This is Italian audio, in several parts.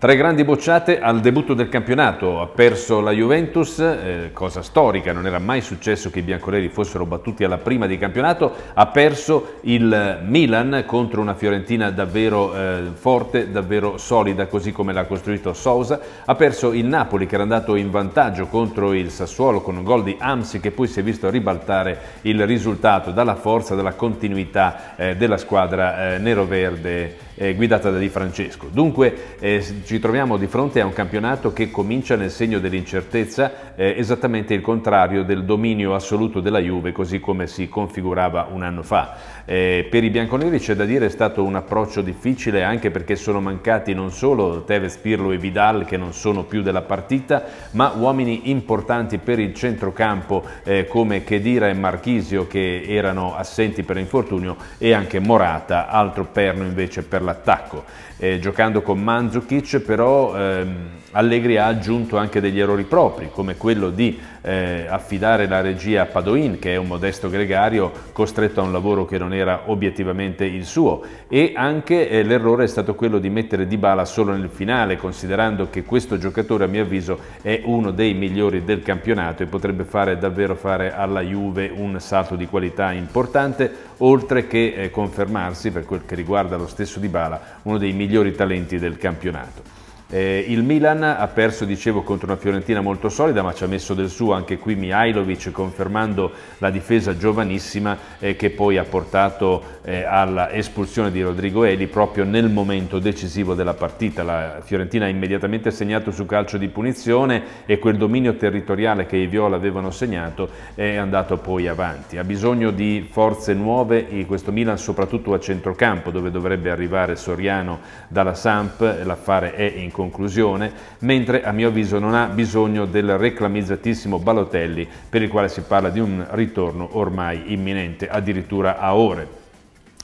Tre grandi bocciate al debutto del campionato. Ha perso la Juventus, eh, cosa storica, non era mai successo che i biancoreri fossero battuti alla prima di campionato. Ha perso il Milan contro una Fiorentina davvero eh, forte, davvero solida, così come l'ha costruito Sousa. Ha perso il Napoli che era andato in vantaggio contro il Sassuolo con un gol di Amsi che poi si è visto ribaltare il risultato dalla forza, dalla continuità eh, della squadra eh, nero-verde. neroverde eh, guidata da Di Francesco. Dunque eh, ci troviamo di fronte a un campionato che comincia nel segno dell'incertezza, eh, esattamente il contrario del dominio assoluto della Juve, così come si configurava un anno fa. Eh, per i bianconeri c'è da dire è stato un approccio difficile anche perché sono mancati non solo Tevez, Pirlo e Vidal che non sono più della partita, ma uomini importanti per il centrocampo eh, come Chedira e Marchisio che erano assenti per infortunio e anche Morata, altro perno invece per la l'attacco. Eh, giocando con Mandzukic però ehm, Allegri ha aggiunto anche degli errori propri, come quello di eh, affidare la regia a Padoin, che è un modesto gregario costretto a un lavoro che non era obiettivamente il suo, e anche eh, l'errore è stato quello di mettere Dybala solo nel finale, considerando che questo giocatore a mio avviso è uno dei migliori del campionato e potrebbe fare davvero fare alla Juve un salto di qualità importante oltre che eh, confermarsi per quel che riguarda lo stesso Dybala, uno dei migliori talenti del campionato. Eh, il Milan ha perso, dicevo, contro una Fiorentina molto solida, ma ci ha messo del suo anche qui Mihailovic, confermando la difesa giovanissima eh, che poi ha portato eh, all'espulsione di Rodrigo Eli proprio nel momento decisivo della partita. La Fiorentina ha immediatamente segnato su calcio di punizione e quel dominio territoriale che i Viola avevano segnato è andato poi avanti. Ha bisogno di forze nuove questo Milan, soprattutto a centrocampo, dove dovrebbe arrivare Soriano dalla Samp, l'affare è in conclusione, mentre a mio avviso non ha bisogno del reclamizzatissimo Balotelli per il quale si parla di un ritorno ormai imminente, addirittura a ore.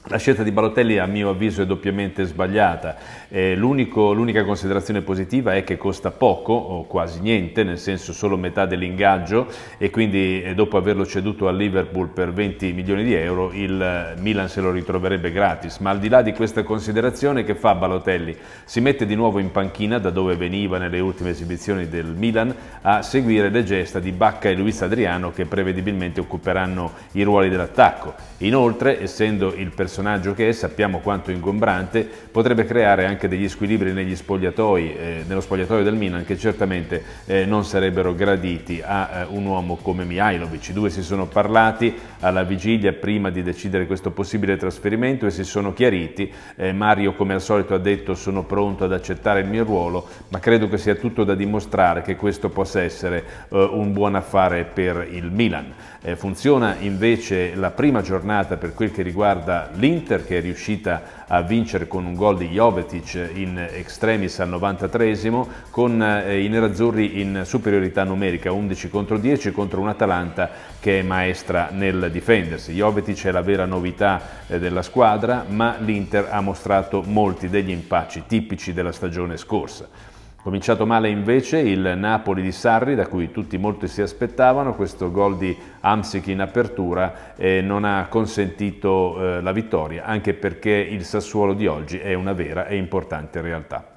La scelta di Balotelli a mio avviso è doppiamente sbagliata, eh, l'unica considerazione positiva è che costa poco o quasi niente, nel senso solo metà dell'ingaggio e quindi eh, dopo averlo ceduto al Liverpool per 20 milioni di euro il eh, Milan se lo ritroverebbe gratis, ma al di là di questa considerazione che fa Balotelli? Si mette di nuovo in panchina da dove veniva nelle ultime esibizioni del Milan a seguire le gesta di Bacca e Luis Adriano che prevedibilmente occuperanno i ruoli dell'attacco. Inoltre, essendo il personaggio personaggio che è, sappiamo quanto ingombrante, potrebbe creare anche degli squilibri negli spogliatoi, eh, nello spogliatoio del Milan che certamente eh, non sarebbero graditi a eh, un uomo come Mihailovic. I due si sono parlati alla vigilia prima di decidere questo possibile trasferimento e si sono chiariti. Eh, Mario come al solito ha detto sono pronto ad accettare il mio ruolo, ma credo che sia tutto da dimostrare che questo possa essere eh, un buon affare per il Milan. funziona invece la prima giornata per quel che riguarda l'Italia l'Inter che è riuscita a vincere con un gol di Jovetic in extremis al 93 con eh, i nerazzurri in superiorità numerica 11 contro 10 contro un'Atalanta che è maestra nel difendersi. Jovetic è la vera novità eh, della squadra ma l'Inter ha mostrato molti degli impacci tipici della stagione scorsa. Cominciato male invece il Napoli di Sarri, da cui tutti molto si aspettavano, questo gol di Amsic in apertura eh, non ha consentito eh, la vittoria, anche perché il Sassuolo di oggi è una vera e importante realtà.